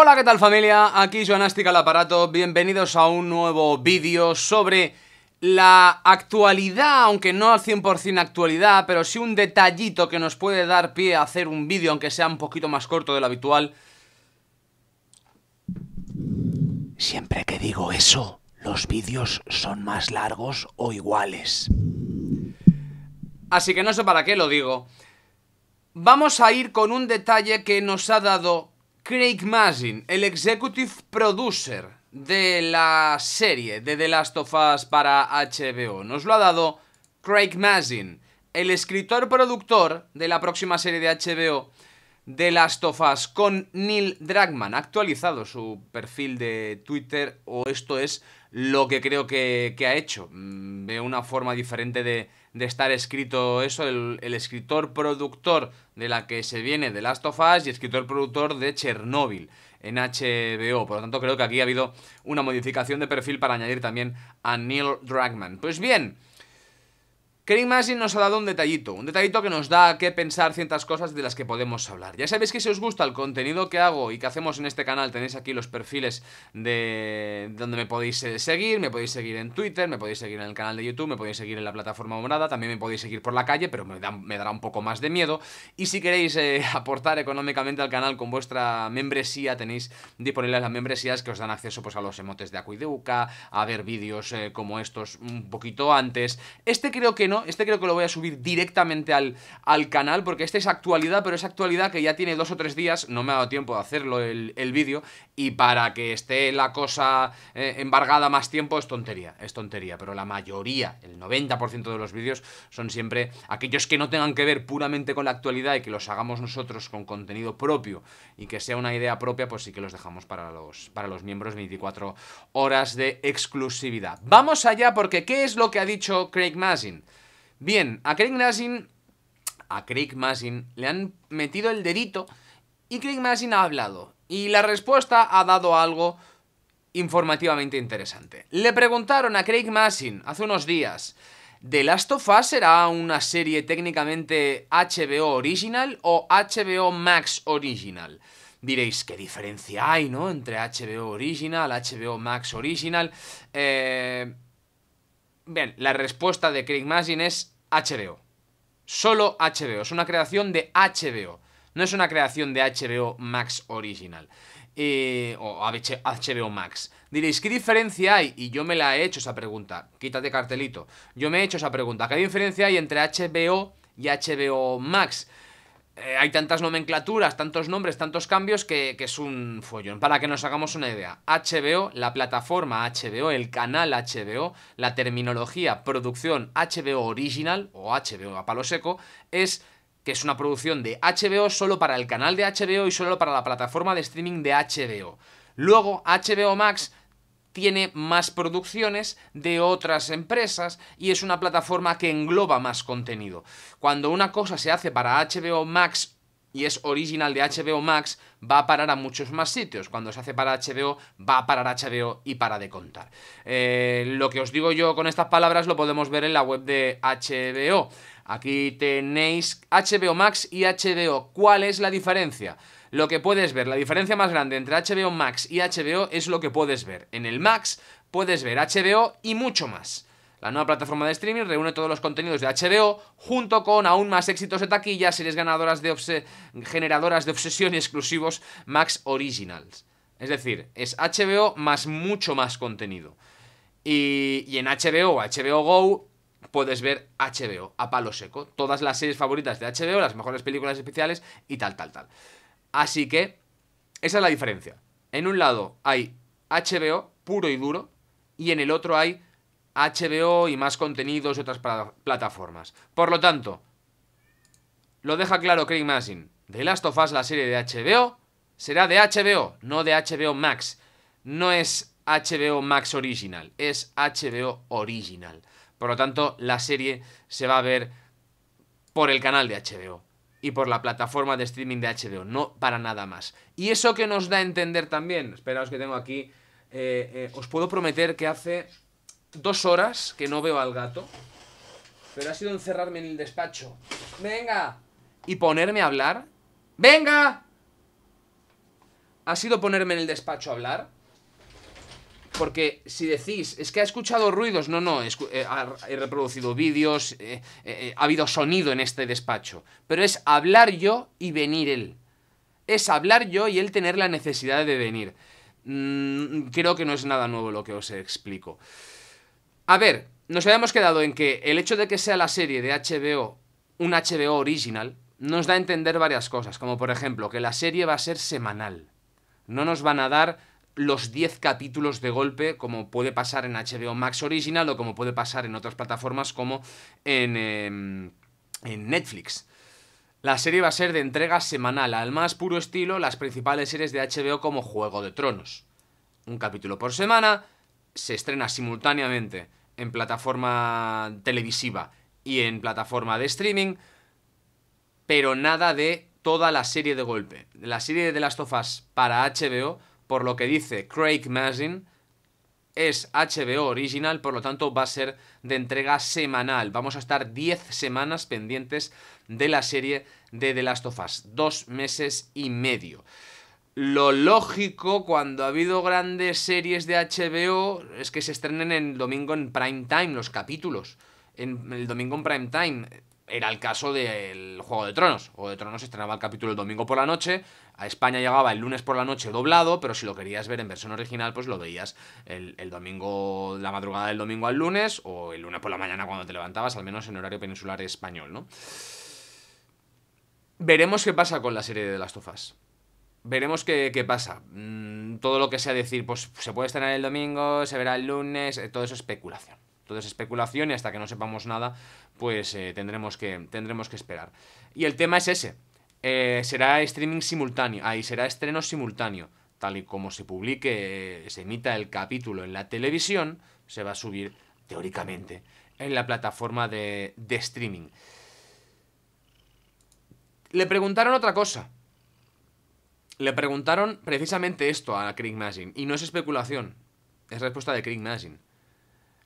Hola, ¿qué tal familia? Aquí Joanástica al aparato, bienvenidos a un nuevo vídeo sobre la actualidad, aunque no al 100% actualidad, pero sí un detallito que nos puede dar pie a hacer un vídeo, aunque sea un poquito más corto de lo habitual. Siempre que digo eso, los vídeos son más largos o iguales. Así que no sé para qué lo digo. Vamos a ir con un detalle que nos ha dado Craig Mazin, el executive producer de la serie de The Last of Us para HBO. Nos lo ha dado Craig Mazin, el escritor productor de la próxima serie de HBO The Last of Us con Neil Dragman. Ha actualizado su perfil de Twitter o esto es lo que creo que, que ha hecho. Mm, Veo una forma diferente de, de estar escrito eso, el, el escritor productor de la que se viene de Last of Us y escritor productor de Chernobyl en HBO. Por lo tanto, creo que aquí ha habido una modificación de perfil para añadir también a Neil Dragman. Pues bien, Craig Mason nos ha dado un detallito, un detallito que nos da qué pensar ciertas cosas de las que podemos hablar. Ya sabéis que si os gusta el contenido que hago y que hacemos en este canal, tenéis aquí los perfiles de donde me podéis eh, seguir, me podéis seguir en Twitter, me podéis seguir en el canal de YouTube, me podéis seguir en la plataforma morada, también me podéis seguir por la calle, pero me, dará un poco más de miedo. Y si queréis eh, aportar económicamente al canal con vuestra membresía, tenéis disponibles las membresías que os dan acceso pues, a los emotes de Acuideuca, a ver vídeos eh, como estos un poquito antes. Este creo que no este creo que lo voy a subir directamente al, al canal porque este es actualidad, pero es actualidad que ya tiene dos o tres días. No me ha dado tiempo de hacerlo el, vídeo y para que esté la cosa eh, embargada más tiempo es tontería, es tontería. Pero la mayoría, el 90% de los vídeos son siempre aquellos que no tengan que ver puramente con la actualidad y que los hagamos nosotros con contenido propio y que sea una idea propia, pues sí que los dejamos para los, para los miembros 24 horas de exclusividad. Vamos allá porque ¿qué es lo que ha dicho Craig Mazin? Bien, a Craig Massin a Craig le han metido el dedito y Craig Massin ha hablado. Y la respuesta ha dado algo informativamente interesante. Le preguntaron a Craig Massin hace unos días, ¿The Last of Us será una serie técnicamente HBO Original o HBO Max Original? Diréis, ¿qué diferencia hay, no? Entre HBO Original, HBO Max Original. Eh, Bien, la respuesta de Craig Mazin es HBO. Solo HBO. Es una creación de HBO. No es una creación de HBO Max original. Eh, o HBO Max. Diréis, ¿qué diferencia hay? Y yo me la he hecho esa pregunta. Quítate cartelito. Yo me he hecho esa pregunta. ¿Qué diferencia hay entre HBO y HBO Max? Eh, hay tantas nomenclaturas, tantos nombres, tantos cambios que, es un follón. Para que nos hagamos una idea, HBO, la plataforma HBO, el canal HBO, la terminología producción HBO original o HBO a palo seco es que es una producción de HBO solo para el canal de HBO y solo para la plataforma de streaming de HBO. Luego HBO Max tiene más producciones de otras empresas y es una plataforma que engloba más contenido. Cuando una cosa se hace para HBO Max y es original de HBO Max, va a parar a muchos más sitios. Cuando se hace para HBO, va a parar HBO y para de contar. Eh, lo que os digo yo con estas palabras lo podemos ver en la web de HBO. Aquí tenéis HBO Max y HBO. ¿Cuál es la diferencia? lo que puedes ver. La diferencia más grande entre HBO Max y HBO es lo que puedes ver. En el Max puedes ver HBO y mucho más. La nueva plataforma de streaming reúne todos los contenidos de HBO junto con aún más éxitos de taquilla, series ganadoras de generadoras de obsesión y exclusivos Max Originals. Es decir, es HBO más mucho más contenido. Y, y en HBO HBO Go puedes ver HBO a palo seco. Todas las series favoritas de HBO, las mejores películas especiales y tal, tal, tal. Así que esa es la diferencia. En un lado hay HBO puro y duro y en el otro hay HBO y más contenidos y otras plataformas. Por lo tanto, lo deja claro Craig Mazin. The Last of Us, la serie de HBO, será de HBO, no de HBO Max. No es HBO Max original, es HBO original. Por lo tanto, la serie se va a ver por el canal de HBO y por la plataforma de streaming de HDO. no para nada más. Y eso que nos da a entender también, esperaos que tengo aquí, eh, eh, os puedo prometer que hace dos horas que no veo al gato, pero ha sido encerrarme en el despacho. Venga. Y ponerme a hablar. Venga. Ha sido ponerme en el despacho a hablar porque si decís, es que ha escuchado ruidos, no, no, eh, he reproducido vídeos, eh, eh, ha habido sonido en este despacho. Pero es hablar yo y venir él. Es hablar yo y él tener la necesidad de venir. Mm, creo que no es nada nuevo lo que os explico. A ver, nos habíamos quedado en que el hecho de que sea la serie de HBO un HBO original nos da a entender varias cosas, como por ejemplo que la serie va a ser semanal. No nos van a dar los 10 capítulos de golpe, como puede pasar en HBO Max Original o como puede pasar en otras plataformas como en, em, en Netflix. La serie va a ser de entrega semanal, al más puro estilo las principales series de HBO como Juego de Tronos. Un capítulo por semana, se estrena simultáneamente en plataforma televisiva y en plataforma de streaming, pero nada de toda la serie de golpe. La serie de las tofas para HBO por lo que dice Craig Mazin, es HBO original, por lo tanto va a ser de entrega semanal. Vamos a estar 10 semanas pendientes de la serie de The Last of Us, dos meses y medio. Lo lógico cuando ha habido grandes series de HBO es que se estrenen el domingo en prime time los capítulos. En el domingo en prime time era el caso del Juego de Tronos. Juego de Tronos estrenaba el capítulo el domingo por la noche, a España llegaba el lunes por la noche doblado, pero si lo querías ver en versión original, pues lo veías el, domingo, la madrugada del domingo al lunes, o el lunes por la mañana cuando te levantabas, al menos en horario peninsular español, ¿no? Veremos qué pasa con la serie de las tufas. Veremos qué, pasa. Mm, todo lo que sea decir, pues se puede estrenar el domingo, se verá el lunes, eh, todo eso es especulación. Todo es especulación y hasta que no sepamos nada, pues eh, tendremos, que, tendremos que esperar. Y el tema es ese. Eh, será streaming simultáneo, ahí será estreno simultáneo. Tal y como se publique, eh, se emita el capítulo en la televisión, se va a subir teóricamente en la plataforma de, de streaming. Le preguntaron otra cosa. Le preguntaron precisamente esto a Craig Mazin. Y no es especulación. Es respuesta de Craig Mazin.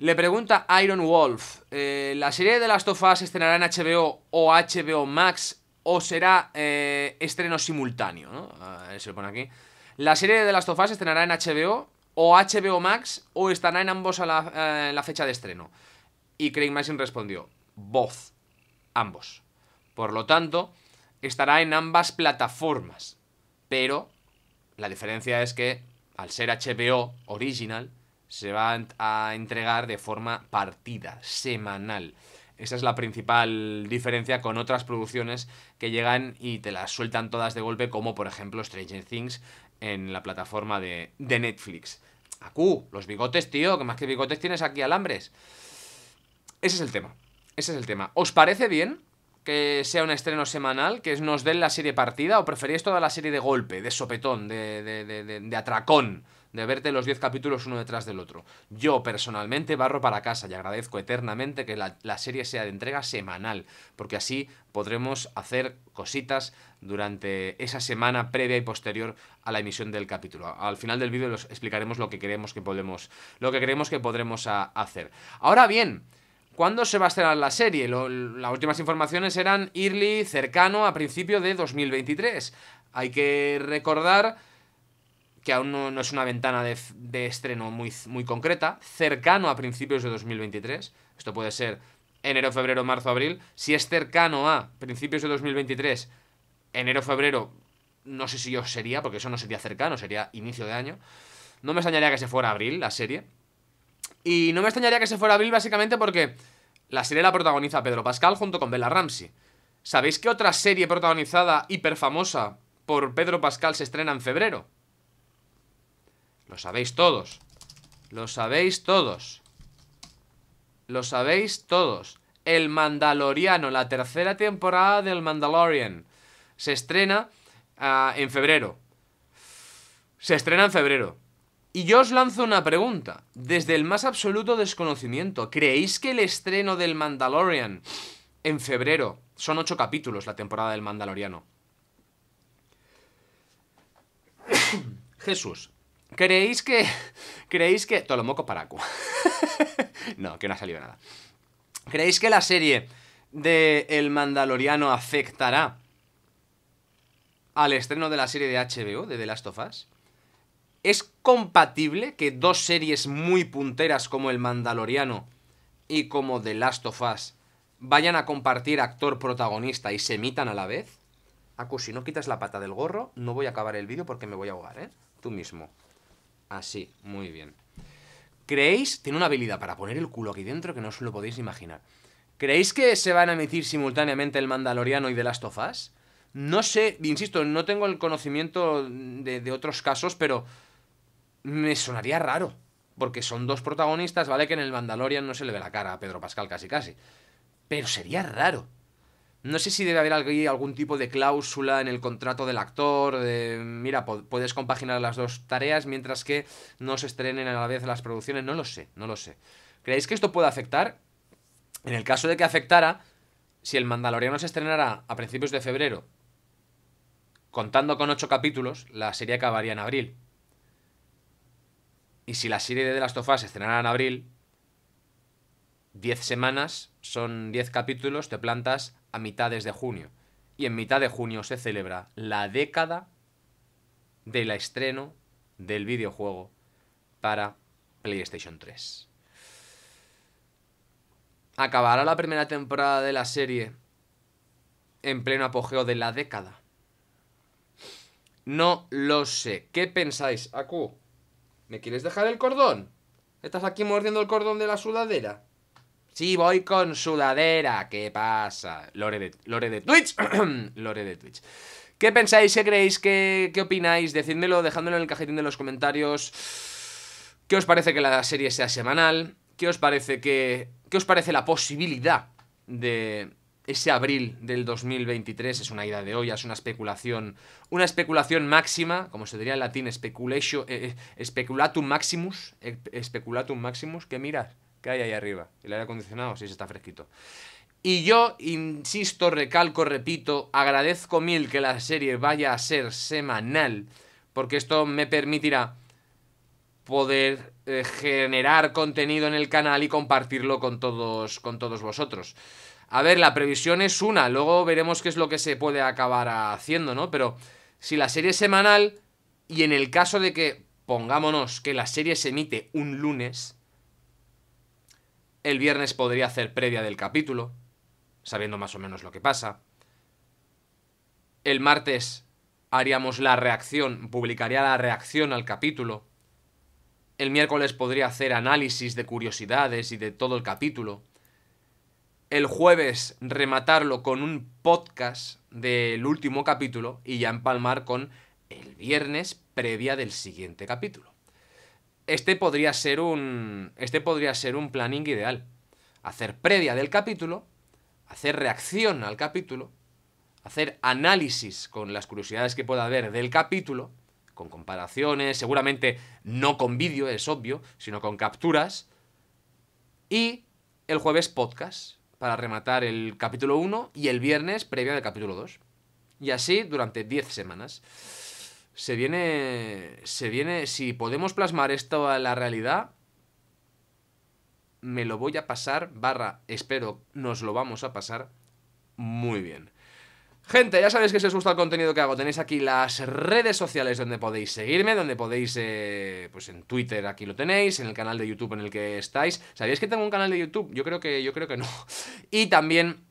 Le pregunta Iron Wolf, eh, ¿la serie de Last of Us estrenará en HBO o HBO Max o será eh, estreno simultáneo? se pone aquí. ¿La serie de Last of Us estrenará en HBO o HBO Max o estará en ambos a eh, la, fecha de estreno? Y Craig Mason respondió, both, ambos. Por lo tanto, estará en ambas plataformas. Pero la diferencia es que, al ser HBO original, se va a entregar de forma partida, semanal. Esa es la principal diferencia con otras producciones que llegan y te las sueltan todas de golpe, como por ejemplo Stranger Things en la plataforma de, de Netflix. Acu, los bigotes, tío, que más que bigotes tienes aquí alambres. Ese es el tema. Ese es el tema. ¿Os parece bien que sea un estreno semanal, que nos den la serie partida, o preferís toda la serie de golpe, de sopetón, de, de, de atracón? de verte los 10 capítulos uno detrás del otro. Yo personalmente barro para casa y agradezco eternamente que la, serie sea de entrega semanal, porque así podremos hacer cositas durante esa semana previa y posterior a la emisión del capítulo. Al final del vídeo les explicaremos lo que creemos que podemos, lo que creemos que podremos hacer. Ahora bien, ¿Cuándo se va a estrenar la serie? las últimas informaciones eran early, cercano a principio de 2023. Hay que recordar que aún no, es una ventana de, estreno muy, muy concreta, cercano a principios de 2023, esto puede ser enero, febrero, marzo, abril, si es cercano a principios de 2023, enero, febrero, no sé si yo sería, porque eso no sería cercano, sería inicio de año, no me extrañaría que se fuera abril la serie, y no me extrañaría que se fuera abril básicamente porque la serie la protagoniza Pedro Pascal junto con Bella Ramsey. ¿Sabéis que otra serie protagonizada hiperfamosa por Pedro Pascal se estrena en febrero? Lo sabéis todos. Lo sabéis todos. Lo sabéis todos. El Mandaloriano, la tercera temporada del Mandalorian. Se estrena ah, en febrero. Se estrena en febrero. Y yo os lanzo una pregunta. Desde el más absoluto desconocimiento, ¿creéis que el estreno del Mandalorian en febrero, son ocho capítulos la temporada del Mandaloriano? Jesús, ¿Creéis que... ¿Creéis que... Tolomoco Paracu. no, que no ha salido nada. ¿Creéis que la serie de El Mandaloriano afectará al estreno de la serie de HBO, de The Last of Us? ¿Es compatible que dos series muy punteras como El Mandaloriano y como The Last of Us vayan a compartir actor protagonista y se emitan a la vez? acu si no quitas la pata del gorro, no voy a acabar el vídeo porque me voy a ahogar, ¿eh? Tú mismo. Así, muy bien. ¿Creéis? Tiene una habilidad para poner el culo aquí dentro que no os lo podéis imaginar. ¿Creéis que se van a emitir simultáneamente el Mandaloriano y de las of No sé, insisto, no tengo el conocimiento de, de otros casos, pero me sonaría raro. Porque son dos protagonistas, ¿vale? Que en el Mandalorian no se le ve la cara a Pedro Pascal casi casi. Pero sería raro. No sé si debe haber algún tipo de cláusula en el contrato del actor, de, mira, puedes compaginar las dos tareas mientras que no se estrenen a la vez las producciones, no lo sé, no lo sé. ¿Creéis que esto puede afectar? En el caso de que afectara, si el Mandaloriano se estrenara a principios de febrero, contando con ocho capítulos, la serie acabaría en abril. Y si la serie de The Last of Us se estrenara en abril, 10 semanas son 10 capítulos, te plantas a mitades de junio. Y en mitad de junio se celebra la década del estreno del videojuego para PlayStation 3. ¿Acabará la primera temporada de la serie en pleno apogeo de la década? No lo sé. ¿Qué pensáis, Aku? ¿Me quieres dejar el cordón? ¿Estás aquí mordiendo el cordón de la sudadera? Sí, voy con sudadera. ¿Qué pasa? Lore de, Twitch. lore de Twitch. ¿Qué pensáis? ¿Qué creéis? ¿Qué, opináis? Decídmelo dejándolo en el cajetín de los comentarios. ¿Qué os parece que la serie sea semanal? ¿Qué os parece que... ¿Qué os parece la posibilidad de ese abril del 2023? Es una idea de hoy. es una especulación. Una especulación máxima, como se diría en latín, speculatio, eh, eh, speculatum maximus. Eh, speculatum maximus, ¿qué miras? hay ahí arriba. El aire acondicionado, sí, se está fresquito. Y yo, insisto, recalco, repito, agradezco mil que la serie vaya a ser semanal, porque esto me permitirá poder eh, generar contenido en el canal y compartirlo con todos, con todos vosotros. A ver, la previsión es una, luego veremos qué es lo que se puede acabar haciendo, ¿no? Pero si la serie es semanal, y en el caso de que, pongámonos, que la serie se emite un lunes, el viernes podría hacer previa del capítulo, sabiendo más o menos lo que pasa. El martes haríamos la reacción, publicaría la reacción al capítulo. El miércoles podría hacer análisis de curiosidades y de todo el capítulo. El jueves rematarlo con un podcast del último capítulo y ya empalmar con el viernes previa del siguiente capítulo este podría ser un. Este podría ser un planning ideal. Hacer previa del capítulo, hacer reacción al capítulo, hacer análisis con las curiosidades que pueda haber del capítulo, con comparaciones, seguramente no con vídeo, es obvio, sino con capturas. Y el jueves podcast, para rematar el capítulo 1 y el viernes previa del capítulo 2. Y así durante 10 semanas se viene, se viene, si podemos plasmar esto a la realidad, me lo voy a pasar, barra, espero, nos lo vamos a pasar muy bien. Gente, ya sabéis que si os gusta el contenido que hago, tenéis aquí las redes sociales donde podéis seguirme, donde podéis, eh, pues en Twitter aquí lo tenéis, en el canal de YouTube en el que estáis. ¿Sabéis que tengo un canal de YouTube? Yo creo que, yo creo que no. Y también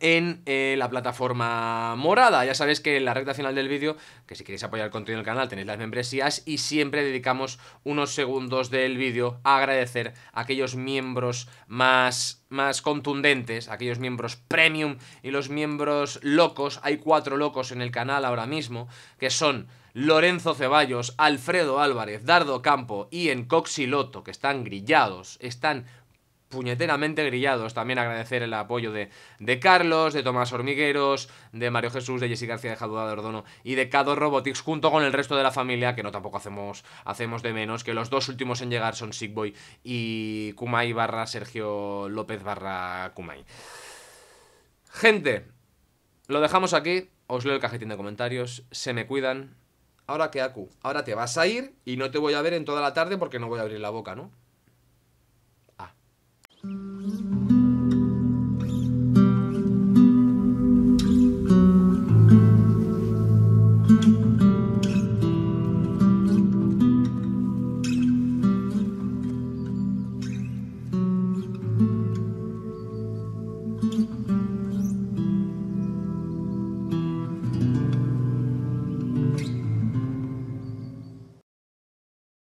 en eh, la plataforma morada. Ya sabéis que en la recta final del vídeo, que si queréis apoyar el contenido del canal, tenéis las membresías y siempre dedicamos unos segundos del vídeo a agradecer a aquellos miembros más más contundentes, aquellos miembros premium y los miembros locos, hay cuatro locos en el canal ahora mismo, que son Lorenzo Ceballos, Alfredo Álvarez, Dardo Campo y Encoxiloto, que están grillados, están puñeteramente grillados. También agradecer el apoyo de, de Carlos, de Tomás Hormigueros, de Mario Jesús, de Jessy García de Jaduda de Ordono y de Cado Robotics, junto con el resto de la familia, que no tampoco hacemos, hacemos de menos, que los dos últimos en llegar son Sigboy y Kumai barra Sergio López barra Kumai. Gente, lo dejamos aquí. Os leo el cajetín de comentarios. Se me cuidan. Ahora que Aku, ahora te vas a ir y no te voy a ver en toda la tarde porque no voy a abrir la boca, ¿no? Mm-hmm.